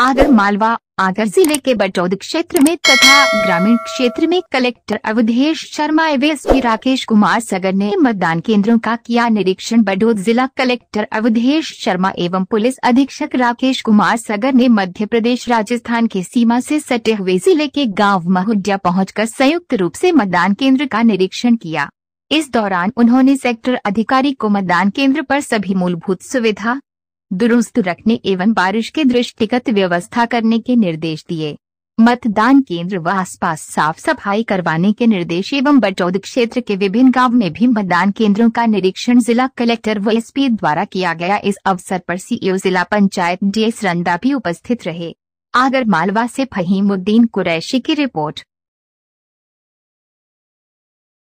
आगर मालवा आगर जिले के बटौद क्षेत्र में तथा ग्रामीण क्षेत्र में कलेक्टर अवधेश शर्मा एस राकेश कुमार सगर ने मतदान केंद्रों का किया निरीक्षण बटौद जिला कलेक्टर अवधेश शर्मा एवं पुलिस अधीक्षक राकेश कुमार सगर ने मध्य प्रदेश राजस्थान के सीमा से सटे हुए जिले के गांव महुडिया पहुंचकर संयुक्त रूप ऐसी मतदान केंद्र का निरीक्षण किया इस दौरान उन्होंने सेक्टर अधिकारी को मतदान केंद्र आरोप सभी मूलभूत सुविधा दुरुस्त रखने एवं बारिश के दृष्टिगत व्यवस्था करने के निर्देश दिए मतदान केंद्र व आसपास साफ सफाई करवाने के निर्देश एवं बटौद क्षेत्र के विभिन्न गांव में भी मतदान केंद्रों का निरीक्षण जिला कलेक्टर व एसपी द्वारा किया गया इस अवसर पर सीईओ जिला पंचायत एस रंदा भी उपस्थित रहे आगर मालवा से फहीमुद्दीन कुरैशी की रिपोर्ट